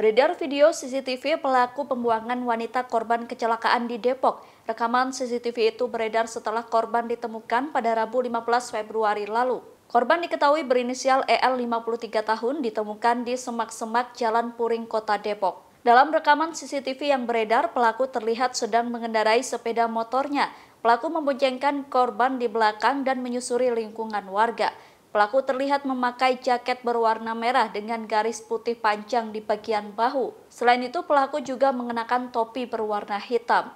Beredar video CCTV pelaku pembuangan wanita korban kecelakaan di Depok. Rekaman CCTV itu beredar setelah korban ditemukan pada Rabu 15 Februari lalu. Korban diketahui berinisial EL 53 tahun ditemukan di semak-semak Jalan Puring Kota Depok. Dalam rekaman CCTV yang beredar, pelaku terlihat sedang mengendarai sepeda motornya. Pelaku memboncengkan korban di belakang dan menyusuri lingkungan warga. Pelaku terlihat memakai jaket berwarna merah dengan garis putih panjang di bagian bahu. Selain itu, pelaku juga mengenakan topi berwarna hitam.